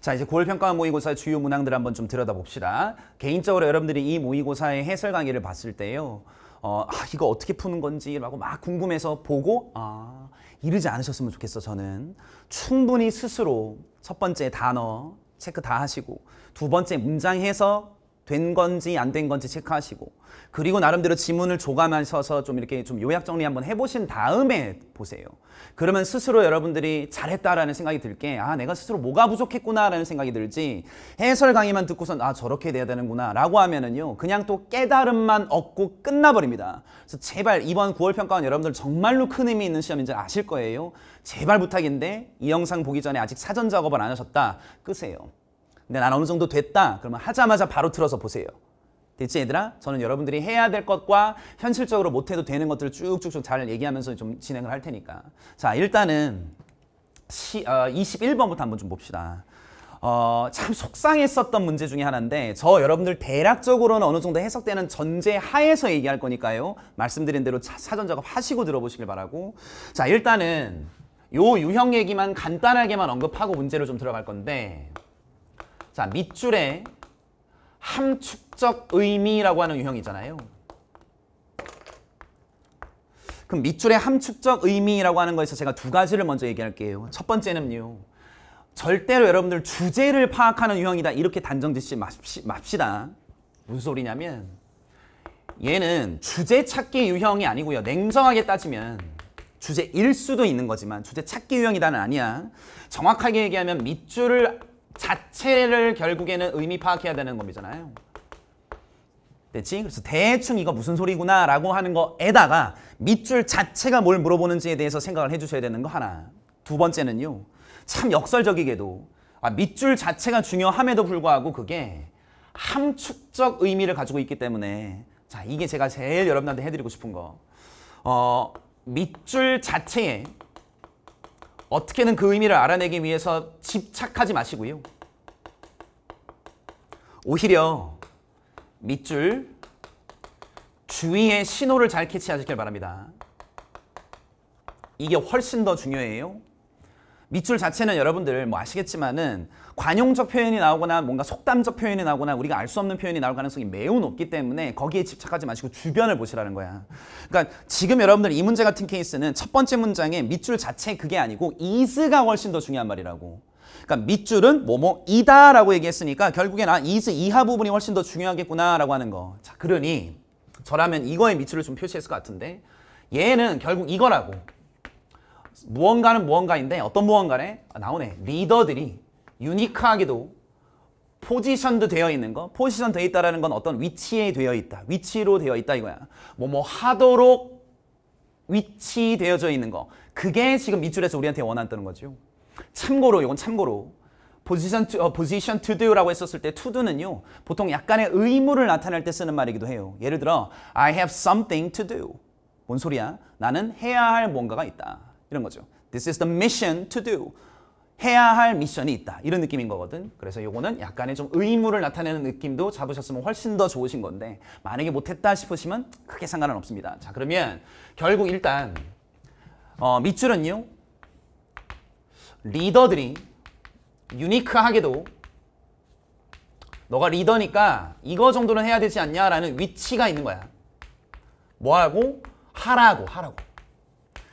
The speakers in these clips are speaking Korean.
자 이제 9월 평가 모의고사 의 주요 문항들 한번 좀 들여다봅시다. 개인적으로 여러분들이 이 모의고사의 해설 강의를 봤을 때요. 어, 아, 이거 어떻게 푸는 건지라고 막 궁금해서 보고 아, 이르지 않으셨으면 좋겠어 저는. 충분히 스스로 첫 번째 단어 체크 다 하시고 두 번째 문장 해서 된 건지 안 된 건지 체크하시고 그리고 나름대로 지문을 조감하셔서 좀 이렇게 좀 요약 정리 한번 해보신 다음에 보세요. 그러면 스스로 여러분들이 잘했다라는 생각이 들게 아 내가 스스로 뭐가 부족했구나라는 생각이 들지 해설 강의만 듣고선 아 저렇게 돼야 되는구나 라고 하면은요 그냥 또 깨달음만 얻고 끝나버립니다. 그래서 제발 이번 9월 평가원 여러분들 정말로 큰 의미 있는 시험인 지 아실 거예요. 제발 부탁인데 이 영상 보기 전에 아직 사전 작업을 안 하셨다 끄세요. 근데 난 어느 정도 됐다. 그러면 하자마자 바로 틀어서 보세요. 됐지 얘들아? 저는 여러분들이 해야 될 것과 현실적으로 못해도 되는 것들을 쭉쭉쭉 잘 얘기하면서 좀 진행을 할 테니까. 자 일단은 시, 어, 21번부터 한번 좀 봅시다. 어, 참 속상했었던 문제 중에 하나인데 저 여러분들 대략적으로는 어느 정도 해석되는 전제 하에서 얘기할 거니까요. 말씀드린 대로 차, 사전 작업 하시고 들어보시길 바라고. 자 일단은 요 유형 얘기만 간단하게만 언급하고 문제로 좀 들어갈 건데 자, 밑줄에 함축적 의미라고 하는 유형이잖아요. 그럼 밑줄에 함축적 의미라고 하는 거에서 제가 두 가지를 먼저 얘기할게요. 첫 번째는요. 절대로 여러분들 주제를 파악하는 유형이다. 이렇게 단정 짓지 맙시다. 무슨 소리냐면 얘는 주제 찾기 유형이 아니고요. 냉정하게 따지면 주제일 수도 있는 거지만 주제 찾기 유형이다는 아니야. 정확하게 얘기하면 밑줄을 자체를 결국에는 의미 파악해야 되는 겁니잖아요. 됐지? 네, 그래서 대충 이거 무슨 소리구나 라고 하는 거에다가 밑줄 자체가 뭘 물어보는지에 대해서 생각을 해주셔야 되는 거 하나. 두 번째는요. 참 역설적이게도 아, 밑줄 자체가 중요함에도 불구하고 그게 함축적 의미를 가지고 있기 때문에 자 이게 제가 제일 여러분한테 해드리고 싶은 거 어, 밑줄 자체에 어떻게든 그 의미를 알아내기 위해서 집착하지 마시고요. 오히려 밑줄 주위의 신호를 잘 캐치하시길 바랍니다. 이게 훨씬 더 중요해요. 밑줄 자체는 여러분들 뭐 아시겠지만은 관용적 표현이 나오거나 뭔가 속담적 표현이 나오거나 우리가 알 수 없는 표현이 나올 가능성이 매우 높기 때문에 거기에 집착하지 마시고 주변을 보시라는 거야. 그러니까 지금 여러분들 이 문제 같은 케이스는 첫 번째 문장에 밑줄 자체 그게 아니고 이스가 훨씬 더 중요한 말이라고. 그러니까 밑줄은 뭐 뭐이다 라고 얘기했으니까 결국엔 아, is 이하 부분이 훨씬 더 중요하겠구나 라고 하는 거. 자, 그러니 저라면 이거의 밑줄을 좀 표시했을 것 같은데 얘는 결국 이거라고. 무언가는 무언가인데 어떤 무언가래? 아, 나오네. 리더들이 유니크하게도 포지션도 되어 있는 거 포지션 되어 있다라는 건 어떤 위치에 되어 있다 위치로 되어 있다 이거야 뭐 뭐 하도록 위치되어져 있는 거 그게 지금 밑줄에서 우리한테 원한다는 거죠 참고로 이건 참고로 position to, 어, position to do라고 했었을 때 to do는요. 보통 약간의 의무를 나타낼 때 쓰는 말이기도 해요. 예를 들어 I have something to do. 뭔 소리야? 나는 해야 할 뭔가가 있다. 이런 거죠. This is the mission to do. 해야 할 미션이 있다. 이런 느낌인 거거든. 그래서 요거는 약간의 좀 의무를 나타내는 느낌도 잡으셨으면 훨씬 더 좋으신 건데 만약에 못했다 싶으시면 크게 상관은 없습니다. 자 그러면 결국 일단 어, 밑줄은요. 리더들이 유니크하게도 너가 리더니까 이거 정도는 해야 되지 않냐라는 위치가 있는 거야. 뭐하고? 하라고 하라고.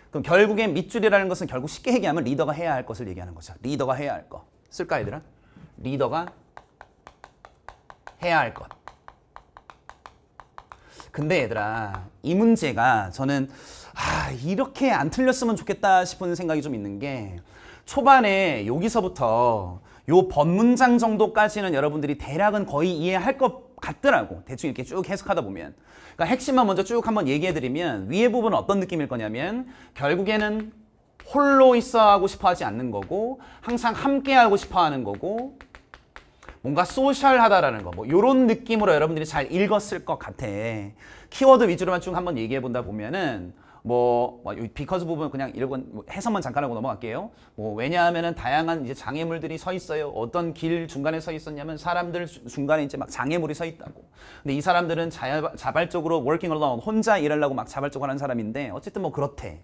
그럼 결국엔 밑줄이라는 것은 결국 쉽게 얘기하면 리더가 해야 할 것을 얘기하는 거죠. 리더가 해야 할 것. 쓸까 얘들아? 리더가 해야 할 것. 근데 얘들아 이 문제가 저는 아 이렇게 안 틀렸으면 좋겠다 싶은 생각이 좀 있는 게 초반에 여기서부터 요 법문장 정도까지는 여러분들이 대략은 거의 이해할 것 같더라고. 대충 이렇게 쭉 해석하다 보면. 그러니까 핵심만 먼저 쭉 한번 얘기해드리면 위에부분 어떤 느낌일 거냐면 결국에는 홀로 있어 하고 싶어 하지 않는 거고 항상 함께 하고 싶어 하는 거고 뭔가 소셜하다라는 거, 뭐 이런 느낌으로 여러분들이 잘 읽었을 것 같아. 키워드 위주로만 쭉 한번 얘기해 본다 보면은 뭐, 뭐 비커즈 부분 그냥 읽은 뭐 해석만 잠깐 하고 넘어갈게요. 뭐 왜냐하면은 다양한 이제 장애물들이 서 있어요. 어떤 길 중간에 서 있었냐면 사람들 중간에 이제 막 장애물이 서 있다고. 근데 이 사람들은 자, 자발적으로 working alone 혼자 일하려고 막 자발적으로 하는 사람인데 어쨌든 뭐 그렇대.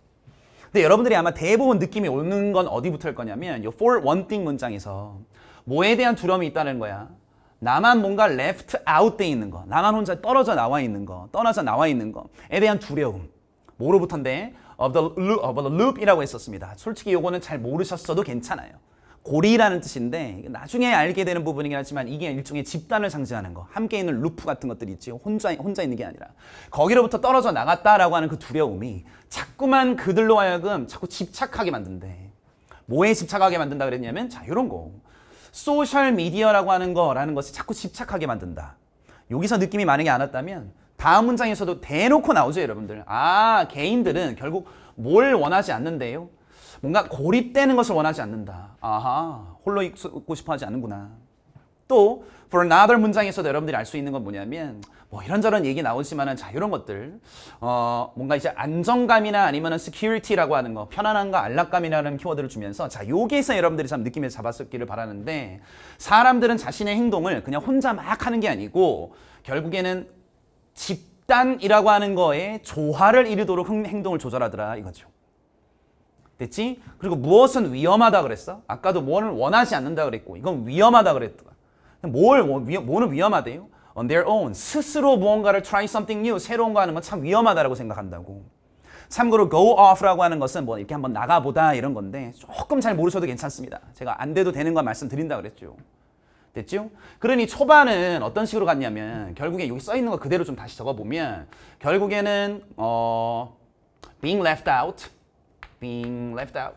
근데 여러분들이 아마 대부분 느낌이 오는 건 어디부터일 거냐면 요 for one thing 문장에서 뭐에 대한 두려움이 있다는 거야. 나만 뭔가 left out 돼 있는 거, 나만 혼자 떨어져 나와 있는 거, 떠나서 나와 있는 거에 대한 두려움. 뭐로부터인데 of the, loop, of the loop이라고 했었습니다. 솔직히 요거는 잘 모르셨어도 괜찮아요. 고리라는 뜻인데 나중에 알게 되는 부분이긴 하지만 이게 일종의 집단을 상징하는 거 함께 있는 루프 같은 것들이 있지 혼자, 혼자 있는 게 아니라 거기로부터 떨어져 나갔다라고 하는 그 두려움이 자꾸만 그들로 하여금 자꾸 집착하게 만든대 뭐에 집착하게 만든다 그랬냐면 자 요런 거 소셜미디어라고 하는 거라는 것이 자꾸 집착하게 만든다 여기서 느낌이 만약에 안 왔다면 다음 문장에서도 대놓고 나오죠 여러분들 아 개인들은 결국 뭘 원하지 않는데요 뭔가 고립되는 것을 원하지 않는다 아하 홀로 있고 싶어 하지 않는구나 또 for another 문장에서도 여러분들이 알 수 있는 건 뭐냐면 뭐 이런저런 얘기 나오지만은 자유로운 것들 어 뭔가 이제 안정감이나 아니면은 security라고 하는 거편안한거 안락감이라는 키워드를 주면서 자 여기에서 여러분들이 참 느낌을 잡았었기를 바라는데 사람들은 자신의 행동을 그냥 혼자 막 하는 게 아니고 결국에는 집단이라고 하는 거에 조화를 이루도록 행동을 조절하더라 이거죠. 됐지? 그리고 무엇은 위험하다 그랬어? 아까도 뭐를 원하지 않는다 그랬고 이건 위험하다 그랬더라. 뭘, 뭐는 위험하대요? On their own. 스스로 무언가를 try something new, 새로운 거 하는 건 참 위험하다고 생각한다고. 참고로 go off라고 하는 것은 뭐 이렇게 한번 나가보다 이런 건데 조금 잘 모르셔도 괜찮습니다. 제가 안 돼도 되는 건 말씀드린다 그랬죠. 됐죠? 그러니 초반은 어떤 식으로 갔냐면 결국에 여기 써 있는 거 그대로 좀 다시 적어보면 결국에는 어 being left out being left out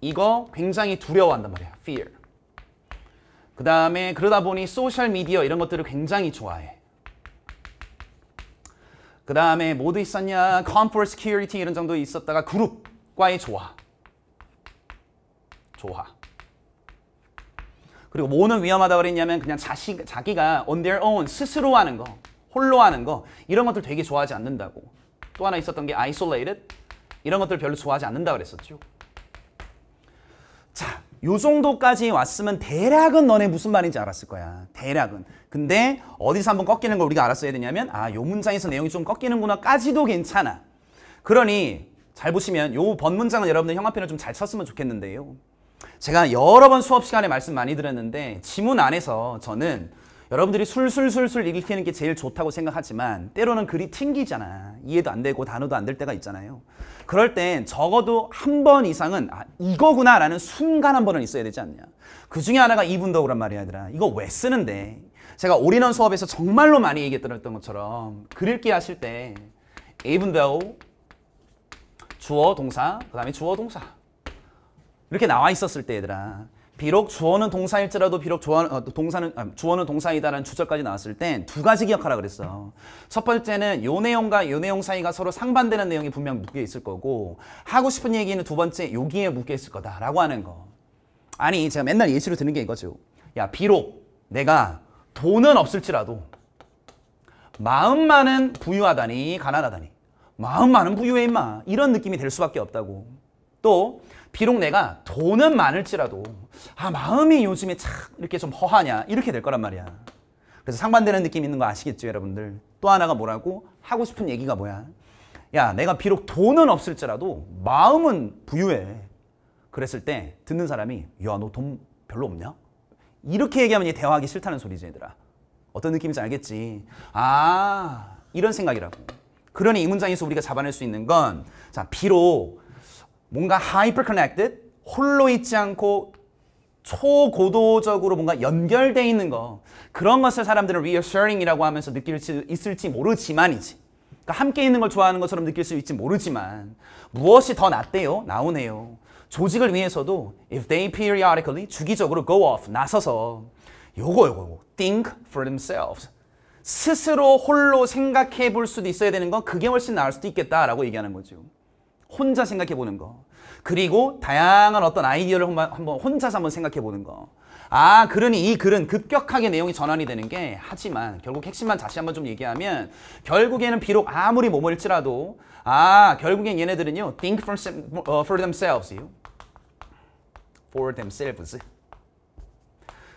이거 굉장히 두려워한단 말이야. fear 그 다음에 그러다 보니 소셜미디어 이런 것들을 굉장히 좋아해 그 다음에 뭐도 있었냐 comfort, security 이런 정도 있었다가 그룹과의 조화 조화 그리고 뭐는 위험하다 그랬냐면 그냥 자식, 자기가 on their own 스스로 하는 거 홀로 하는 거 이런 것들 되게 좋아하지 않는다고 또 하나 있었던 게 isolated 이런 것들 별로 좋아하지 않는다 고 그랬었죠 자, 요 정도까지 왔으면 대략은 너네 무슨 말인지 알았을 거야. 대략은. 근데 어디서 한번 꺾이는 걸 우리가 알았어야 되냐면 아, 요 문장에서 내용이 좀 꺾이는구나까지도 괜찮아. 그러니 잘 보시면 요 번 문장은 여러분들 형아펜을 좀잘 썼으면 좋겠는데요. 제가 여러 번 수업 시간에 말씀 많이 드렸는데 지문 안에서 저는 여러분들이 술술술술 읽히는 게 제일 좋다고 생각하지만 때로는 글이 튕기잖아. 이해도 안 되고 단어도 안 될 때가 있잖아요. 그럴 땐 적어도 한 번 이상은 아, 이거구나 라는 순간 한 번은 있어야 되지 않냐. 그 중에 하나가 이분더그란 말이야 얘들아. 이거 왜 쓰는데? 제가 올인원 수업에서 정말로 많이 얘기했던 것처럼 글 읽기 하실 때 even t 주어 동사 그 다음에 주어 동사 이렇게 나와 있었을 때 얘들아 비록 주어는 동사일지라도 비록 조한, 어, 동사는, 아, 주어는 동사이다라는 추절까지 나왔을 땐 두 가지 기억하라 그랬어. 첫 번째는 요 내용과 요 내용 사이가 서로 상반되는 내용이 분명 묶여 있을 거고 하고 싶은 얘기는 두 번째 여기에 묶여 있을 거다라고 하는 거. 아니 제가 맨날 예시로 드는 게 이거죠. 야 비록 내가 돈은 없을지라도 마음만은 부유하다니 가난하다니 마음만은 부유해 임마 이런 느낌이 될 수밖에 없다고. 또 비록 내가 돈은 많을지라도 아 마음이 요즘에 참 이렇게 좀 허하냐 이렇게 될 거란 말이야. 그래서 상반되는 느낌 있는 거 아시겠죠 여러분들. 또 하나가 뭐라고 하고 싶은 얘기가 뭐야. 야 내가 비록 돈은 없을지라도 마음은 부유해. 그랬을 때 듣는 사람이 야 너 돈 별로 없냐? 이렇게 얘기하면 얘 대화하기 싫다는 소리지 얘들아. 어떤 느낌인지 알겠지. 아 이런 생각이라고. 그러니 이 문장에서 우리가 잡아낼 수 있는 건 자 비록 뭔가 hyper connected, 홀로 있지 않고 초고도적으로 뭔가 연결돼 있는 거 그런 것을 사람들은 reassuring이라고 하면서 느낄 수 있을지 모르지만이지 그러니까 함께 있는 걸 좋아하는 것처럼 느낄 수 있지 모르지만 무엇이 더 낫대요? 나오네요 조직을 위해서도 if they periodically 주기적으로 go off 나서서 요거 요거 요거 think for themselves 스스로 홀로 생각해 볼 수도 있어야 되는 건 그게 훨씬 나을 수도 있겠다라고 얘기하는 거죠 혼자 생각해 보는 거. 그리고 다양한 어떤 아이디어를 한번 혼자서 한번 생각해 보는 거. 아 그러니 이 글은 급격하게 내용이 전환이 되는 게 하지만 결국 핵심만 다시 한번 좀 얘기하면 결국에는 비록 아무리 뭐뭐지라도아 결국엔 얘네들은요 think for, 어, for themselves for themselves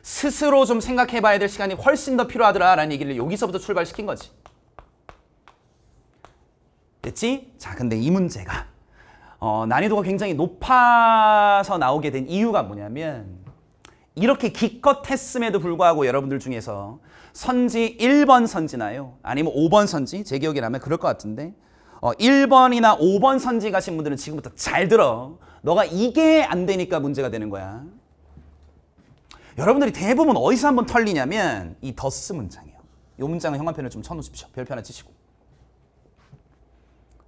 스스로 좀 생각해 봐야 될 시간이 훨씬 더 필요하더라 라는 얘기를 여기서부터 출발시킨 거지 됐지? 자 근데 이 문제가 어, 난이도가 굉장히 높아서 나오게 된 이유가 뭐냐면 이렇게 기껏 했음에도 불구하고 여러분들 중에서 선지 1번 선지나요? 아니면 5번 선지? 제 기억이라면 그럴 것 같은데 어, 1번이나 5번 선지 가신 분들은 지금부터 잘 들어 너가 이게 안 되니까 문제가 되는 거야 여러분들이 대부분 어디서 한번 털리냐면 이 더스 문장이에요 이 문장은 형한편을 좀 쳐놓으십시오 별표 하나 치시고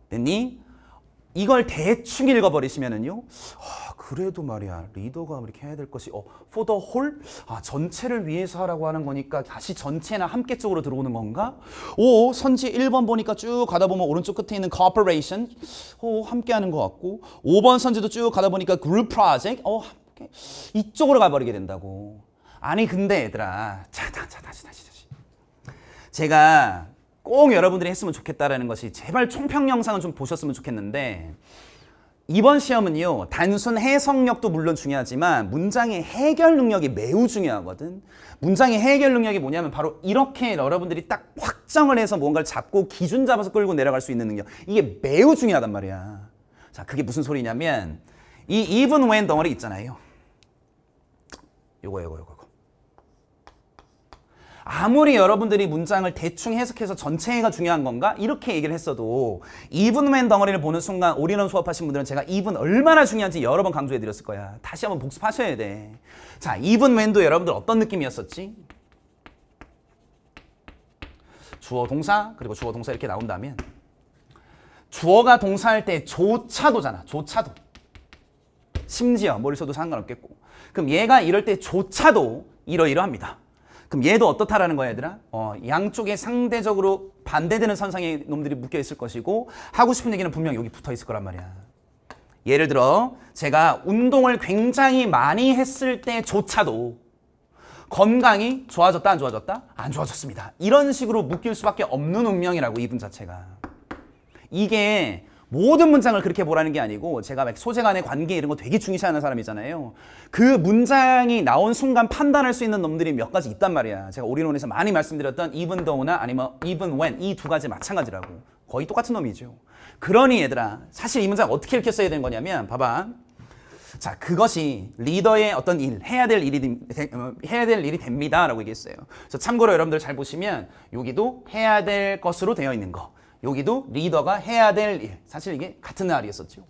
됐니? 이걸 대충 읽어버리시면은요. 아, 그래도 말이야. 리더가 이렇게 해야 될 것이 어, for the whole? 아, 전체를 위해서 하라고 하는 거니까 다시 전체나 함께 쪽으로 들어오는 건가? 오, 선지 1번 보니까 쭉 가다 보면 오른쪽 끝에 있는 corporation. 오, 함께 하는 것 같고 5번 선지도 쭉 가다 보니까 group project. 어, 함께. 이쪽으로 가버리게 된다고. 아니 근데 얘들아. 자, 자, 자, 다시 다시 다시. 제가 꼭 여러분들이 했으면 좋겠다라는 것이 제발 총평 영상은 좀 보셨으면 좋겠는데 이번 시험은요 단순 해석력도 물론 중요하지만 문장의 해결 능력이 매우 중요하거든 문장의 해결 능력이 뭐냐면 바로 이렇게 여러분들이 딱 확정을 해서 뭔가를 잡고 기준 잡아서 끌고 내려갈 수 있는 능력 이게 매우 중요하단 말이야 자 그게 무슨 소리냐면 이 even when 덩어리 있잖아요 요거 요거 요거 아무리 여러분들이 문장을 대충 해석해서 전체가 중요한 건가? 이렇게 얘기를 했어도 이분맨 덩어리를 보는 순간 올인원 수업하신 분들은 제가 이분 얼마나 중요한지 여러 번 강조해드렸을 거야. 다시 한번 복습하셔야 돼. 자, 이분맨도 여러분들 어떤 느낌이었었지? 주어 동사 그리고 주어 동사 이렇게 나온다면 주어가 동사할 때 조차도잖아. 조차도. 심지어 머리 써도 상관없겠고. 그럼 얘가 이럴 때 조차도 이러이러합니다. 그럼 얘도 어떻다라는 거야 얘들아? 어, 양쪽에 상대적으로 반대되는 선상에 놈들이 묶여 있을 것이고 하고 싶은 얘기는 분명 여기 붙어 있을 거란 말이야. 예를 들어 제가 운동을 굉장히 많이 했을 때조차도 건강이 좋아졌다 안 좋아졌다? 안 좋아졌습니다. 이런 식으로 묶일 수밖에 없는 운명이라고 이분 자체가. 이게 모든 문장을 그렇게 보라는 게 아니고 제가 막 소재 간의 관계 이런 거 되게 중시하는 요 사람이잖아요. 그 문장이 나온 순간 판단할 수 있는 놈들이 몇 가지 있단 말이야. 제가 오리론에서 많이 말씀드렸던 even though나 아니면 even when 이 두 가지 마찬가지라고. 거의 똑같은 놈이죠. 그러니 얘들아 사실 이 문장 어떻게 이렇게 써야 되는 거냐면 봐봐. 자 그것이 리더의 어떤 일 해야 될 일이 어, 해야 될 일이 됩니다라고 얘기했어요. 그래서 참고로 여러분들 잘 보시면 여기도 해야 될 것으로 되어 있는 거 여기도 리더가 해야 될 일. 사실 이게 같은 날이었었죠.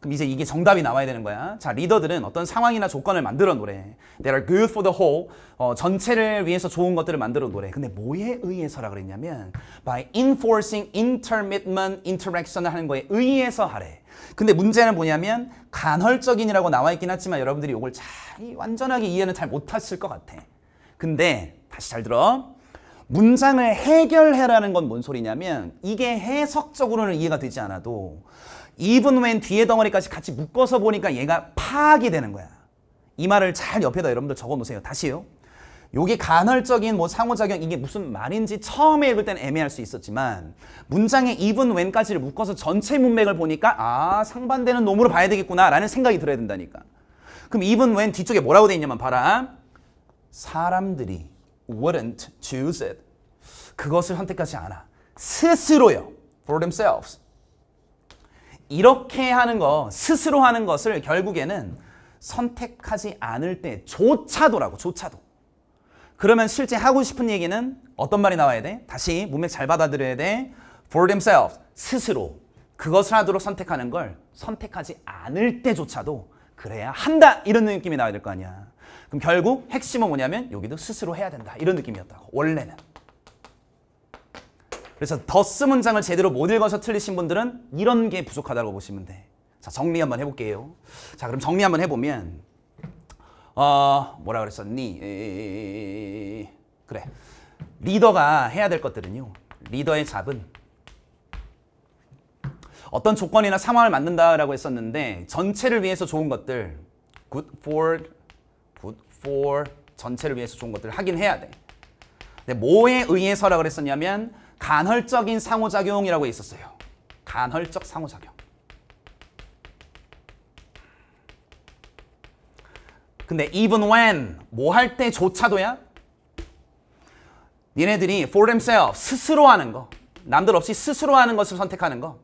그럼 이제 이게 정답이 나와야 되는 거야. 자, 리더들은 어떤 상황이나 조건을 만들어 노래. They are good for the whole. 어, 전체를 위해서 좋은 것들을 만들어 노래. 근데 뭐에 의해서라 그랬냐면 by enforcing intermittent interaction 하는 거에 의해서 하래. 근데 문제는 뭐냐면 간헐적인이라고 나와 있긴 하지만 여러분들이 이걸 잘 완전하게 이해는 잘 못하실 것 같아. 근데 다시 잘 들어. 문장을 해결해라는 건 뭔 소리냐면 이게 해석적으로는 이해가 되지 않아도 even when 뒤에 덩어리까지 같이 묶어서 보니까 얘가 파악이 되는 거야. 이 말을 잘 옆에다 여러분들 적어놓으세요. 다시요. 요게 간헐적인 뭐 상호작용 이게 무슨 말인지 처음에 읽을 땐 애매할 수 있었지만 문장에 even when까지를 묶어서 전체 문맥을 보니까 아 상반되는 놈으로 봐야 되겠구나 라는 생각이 들어야 된다니까. 그럼 even when 뒤쪽에 뭐라고 돼 있냐면 봐라. 사람들이 wouldn't choose it. 그것을 선택하지 않아. 스스로요. for themselves. 이렇게 하는 거, 스스로 하는 것을 결국에는 선택하지 않을 때 조차도라고, 조차도. 그러면 실제 하고 싶은 얘기는 어떤 말이 나와야 돼? 다시 문맥 잘 받아들여야 돼. for themselves, 스스로. 그것을 하도록 선택하는 걸 선택하지 않을 때조차도 그래야 한다! 이런 느낌이 나야 와될거 아니야. 그럼 결국 핵심은 뭐냐면 여기도 스스로 해야 된다. 이런 느낌이었다고. 원래는. 그래서 더스 문장을 제대로 못 읽어서 틀리신 분들은 이런 게 부족하다고 보시면 돼. 자, 정리 한번 해볼게요. 자, 그럼 정리 한번 해보면 어, 뭐라 그랬었니? 에이... 그래. 리더가 해야 될 것들은요. 리더의 잡은 어떤 조건이나 상황을 만든다라고 했었는데 전체를 위해서 좋은 것들 good for for 전체를 위해서 좋은 것들을 하긴 해야 돼. 근데 뭐에 의해서라 그랬었냐면 간헐적인 상호작용이라고 있었어요. 간헐적 상호작용. 근데 even when 뭐 할 때조차도야 얘네들이 for themselves 스스로 하는 거 남들 없이 스스로 하는 것을 선택하는 거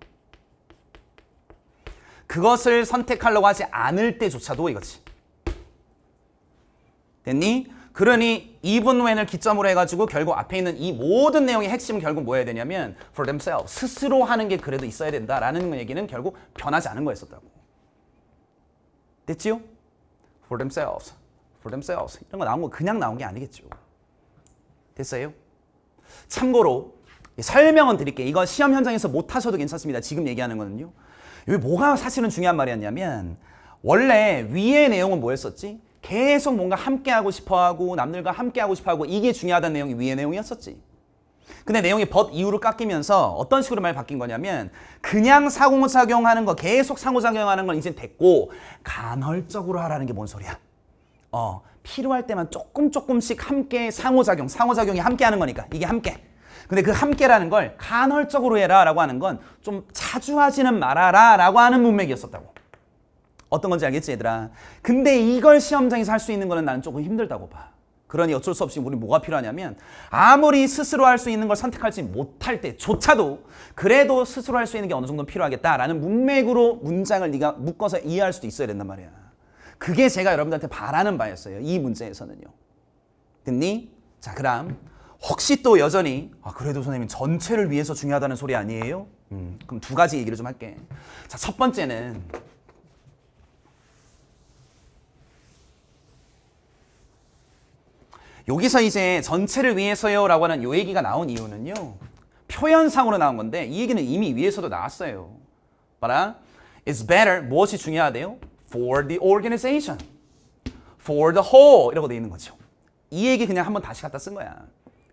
그것을 선택하려고 하지 않을 때조차도 이거지 됐니? 그러니 even when을 기점으로 해가지고 결국 앞에 있는 이 모든 내용의 핵심은 결국 뭐 해야 되냐면 for themselves, 스스로 하는 게 그래도 있어야 된다라는 얘기는 결국 변하지 않은 거였었다고. 됐지요? for themselves, for themselves 이런 거 나온 거 그냥 나온 게 아니겠죠. 됐어요? 참고로 설명은 드릴게요. 이건 시험 현장에서 못 하셔도 괜찮습니다. 지금 얘기하는 거는요. 여기 뭐가 사실은 중요한 말이었냐면 원래 위의 내용은 뭐였었지? 계속 뭔가 함께하고 싶어하고 남들과 함께하고 싶어하고 이게 중요하다는 내용이 위의 내용이었었지. 근데 내용이 벗 이후로 깎이면서 어떤 식으로 말이 바뀐 거냐면 그냥 상호작용하는 거 계속 상호작용하는 건 이제 됐고 간헐적으로 하라는 게 뭔 소리야. 어 필요할 때만 조금 조금씩 함께 상호작용 상호작용이 함께하는 거니까 이게 함께. 근데 그 함께라는 걸 간헐적으로 해라 라고 하는 건 좀 자주 하지는 말아라 라고 하는 문맥이었었다고. 어떤 건지 알겠지 얘들아? 근데 이걸 시험장에서 할 수 있는 거는 나는 조금 힘들다고 봐. 그러니 어쩔 수 없이 우리 뭐가 필요하냐면 아무리 스스로 할 수 있는 걸선택할지 못할 때조차도 그래도 스스로 할 수 있는 게 어느 정도 필요하겠다라는 문맥으로 문장을 네가 묶어서 이해할 수도 있어야 된단 말이야. 그게 제가 여러분들한테 바라는 바였어요. 이 문제에서는요. 됐니? 자 그럼 혹시 또 여전히 아 그래도 선생님 전체를 위해서 중요하다는 소리 아니에요? 음, 그럼 두 가지 얘기를 좀 할게. 자첫 번째는 여기서 이제 전체를 위해서요 라고 하는 요 얘기가 나온 이유는요. 표현상으로 나온 건데 이 얘기는 이미 위에서도 나왔어요. 봐라. It's better. 무엇이 중요하대요? For the organization. For the whole. 이라고 돼 있는 거죠. 이 얘기 그냥 한번 다시 갖다 쓴 거야.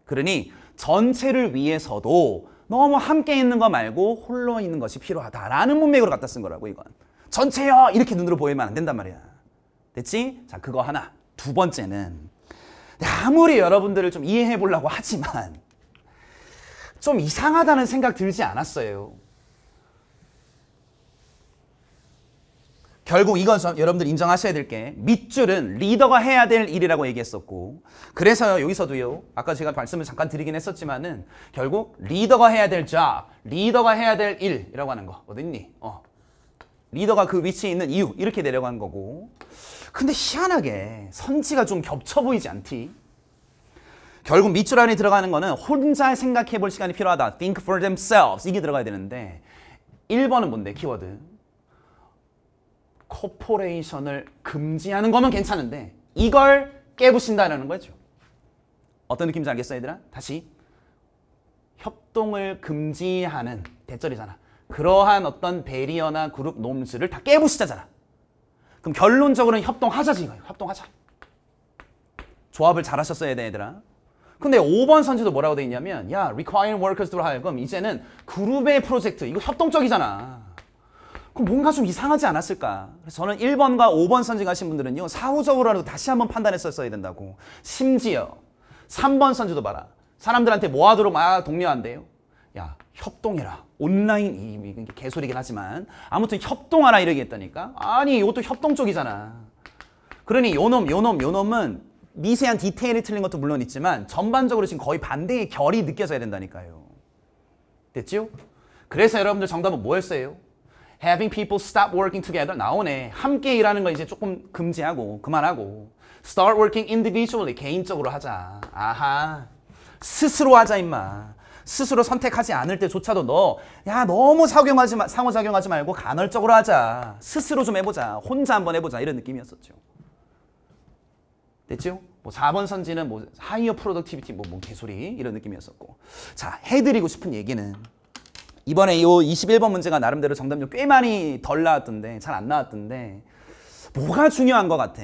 그러니 전체를 위해서도 너무 함께 있는 거 말고 홀로 있는 것이 필요하다라는 문맥으로 갖다 쓴 거라고 이건. 전체요! 이렇게 눈으로 보이면 안 된단 말이야. 됐지? 자, 그거 하나. 두 번째는 아무리 여러분들을 좀 이해해 보려고 하지만 좀 이상하다는 생각 들지 않았어요. 결국 이건 여러분들 인정하셔야 될 게 밑줄은 리더가 해야 될 일이라고 얘기했었고 그래서 여기서도요 아까 제가 말씀을 잠깐 드리긴 했었지만은 결국 리더가 해야 될 자, 리더가 해야 될 일이라고 하는 거 어딨니? 어. 리더가 그 위치에 있는 이유 이렇게 내려간 거고 근데 희한하게 선지가 좀 겹쳐 보이지 않지 결국 밑줄 안에 들어가는 거는 혼자 생각해 볼 시간이 필요하다 think for themselves 이게 들어가야 되는데 1번은 뭔데 키워드 코퍼레이션을 금지하는 거면 괜찮은데 이걸 깨부신다라는 거죠 어떤 느낌인지 알겠어 얘들아? 다시 협동을 금지하는 대절이잖아 그러한 어떤 베리어나 그룹 놈스를 다 깨부수자잖아. 그럼 결론적으로는 협동하자지 이 협동하자. 조합을 잘하셨어야 돼 얘들아. 근데 5번 선지도 뭐라고 돼 있냐면 야 r e q u i r e workers로 하여금 이제는 그룹의 프로젝트 이거 협동적이잖아. 그럼 뭔가 좀 이상하지 않았을까? 그래서 저는 1번과 5번 선지가신 분들은요 사후적으로라도 다시 한번 판단했었어야 된다고. 심지어 3번 선지도 봐라. 사람들한테 뭐 하도록 막 독려한대요. 야 협동해라. 온라인 이게 개소리긴 하지만 아무튼 협동하라 이렇게 했다니까 아니 이것도 협동 쪽이잖아 그러니 요놈 요놈 요놈은 미세한 디테일이 틀린 것도 물론 있지만 전반적으로 지금 거의 반대의 결이 느껴져야 된다니까요 됐죠? 그래서 여러분들 정답은 뭐였어요? Having people stop working together 나오네 함께 일하는 거 이제 조금 금지하고 그만하고 Start working individually 개인적으로 하자 아하 스스로 하자 임마 스스로 선택하지 않을 때조차도 너 야 너무 사경하지 마, 상호작용하지 말고 간헐적으로 하자. 스스로 좀 해보자. 혼자 한번 해보자. 이런 느낌이었었죠. 됐죠? 뭐 4번 선지는 뭐 하이어 프로덕티비티 뭐뭔 개소리 이런 느낌이었었고 자 해드리고 싶은 얘기는 이번에 요 21번 문제가 나름대로 정답률 꽤 많이 덜 나왔던데 잘 안 나왔던데 뭐가 중요한 것 같아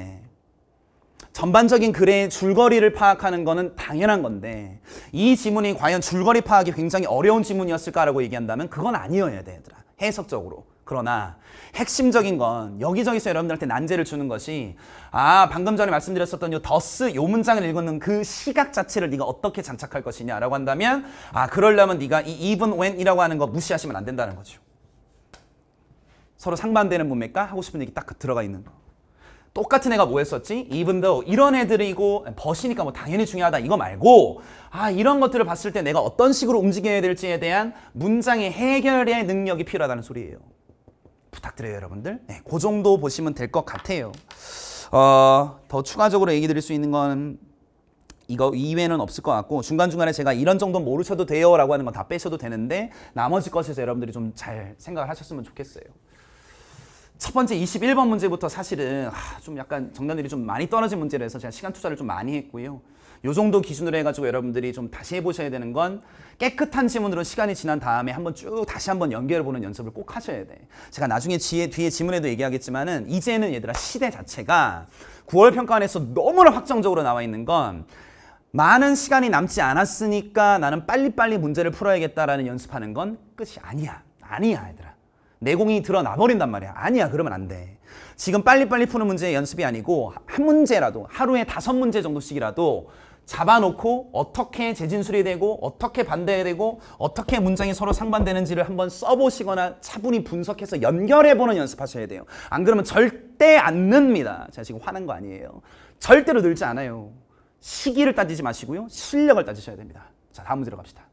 전반적인 글의 줄거리를 파악하는 것은 당연한 건데 이 지문이 과연 줄거리 파악이 굉장히 어려운 지문이었을까라고 얘기한다면 그건 아니어야 돼 얘들아 해석적으로 그러나 핵심적인 건 여기저기서 여러분들한테 난제를 주는 것이 아 방금 전에 말씀드렸었던 요 더스 요 문장을 읽는 그 시각 자체를 네가 어떻게 장착할 것이냐라고 한다면 아 그러려면 네가 이 even when이라고 하는 거 무시하시면 안 된다는 거죠. 서로 상반되는 문맥과 하고 싶은 얘기 딱 들어가 있는 거. 똑같은 애가 뭐 했었지? even though 이런 애들이고 버시니까뭐 당연히 중요하다 이거 말고 아 이런 것들을 봤을 때 내가 어떤 식으로 움직여야 될지에 대한 문장의 해결의 능력이 필요하다는 소리예요. 부탁드려요 여러분들. 네, 그 정도 보시면 될 것 같아요. 어, 더 추가적으로 얘기 드릴 수 있는 건 이거 이외는 없을 것 같고 중간중간에 제가 이런 정도 모르셔도 돼요 라고 하는 건 다 빼셔도 되는데 나머지 것에서 여러분들이 좀 잘 생각을 하셨으면 좋겠어요. 첫 번째 21번 문제부터 사실은 아, 좀 약간 정답률이 좀 많이 떨어진 문제라서 제가 시간 투자를 좀 많이 했고요. 요 정도 기준으로 해가지고 여러분들이 좀 다시 해보셔야 되는 건 깨끗한 지문으로 시간이 지난 다음에 한번 쭉 다시 한번 연결해보는 연습을 꼭 하셔야 돼. 제가 나중에 뒤에, 뒤에 지문에도 얘기하겠지만은 이제는 얘들아 시대 자체가 9월 평가안에서 너무나 확정적으로 나와 있는 건 많은 시간이 남지 않았으니까 나는 빨리빨리 문제를 풀어야겠다라는 연습하는 건 끝이 아니야. 아니야 얘들아. 내공이 드러나버린단 말이야. 아니야, 그러면 안 돼. 지금 빨리빨리 푸는 문제 연습이 아니고 한 문제라도 하루에 다섯 문제 정도씩이라도 잡아놓고 어떻게 재진술이 되고 어떻게 반대되고 해야 어떻게 문장이 서로 상반되는지를 한번 써보시거나 차분히 분석해서 연결해보는 연습하셔야 돼요. 안 그러면 절대 안 늡니다. 제가 지금 화난 거 아니에요. 절대로 늘지 않아요. 시기를 따지지 마시고요. 실력을 따지셔야 됩니다. 자, 다음 문제로 갑시다.